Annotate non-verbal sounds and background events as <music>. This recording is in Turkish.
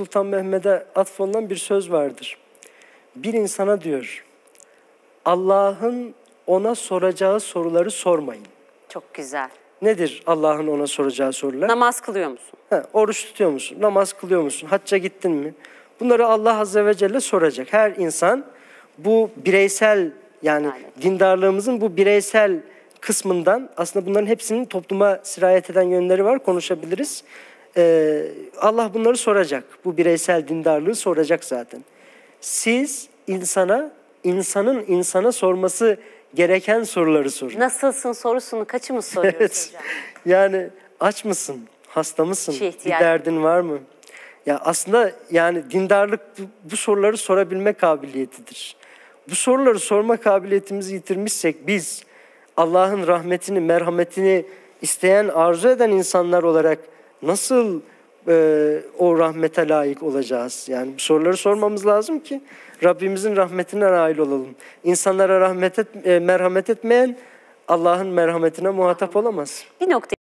Sultan Mehmet'e atfolunan bir söz vardır. Bir insana diyor, Allah'ın ona soracağı soruları sormayın. Çok güzel. Nedir Allah'ın ona soracağı sorular? Namaz kılıyor musun? Ha, oruç tutuyor musun? Namaz kılıyor musun? Hacca gittin mi? Bunları Allah Azze ve Celle soracak. Her insan bu bireysel yani Aynen. dindarlığımızın bu bireysel kısmından aslında bunların hepsinin topluma sirayet eden yönleri var konuşabiliriz. Ee, Allah bunları soracak. Bu bireysel dindarlığı soracak zaten. Siz insana, insanın insana sorması gereken soruları sorun. Nasılsın sorusunu kaçımız soruyoruz evet. hocam? <laughs> Yani aç mısın? Hasta mısın? Şey bir derdin var mı? Ya aslında yani dindarlık bu, bu soruları sorabilme kabiliyetidir. Bu soruları sorma kabiliyetimizi yitirmişsek biz Allah'ın rahmetini, merhametini isteyen, arzu eden insanlar olarak nasıl e, o rahmete layık olacağız? Yani bu soruları sormamız lazım ki Rabbimizin rahmetine nail olalım. İnsanlara rahmet et, e, merhamet etmeyen Allah'ın merhametine muhatap olamaz. Bir nokta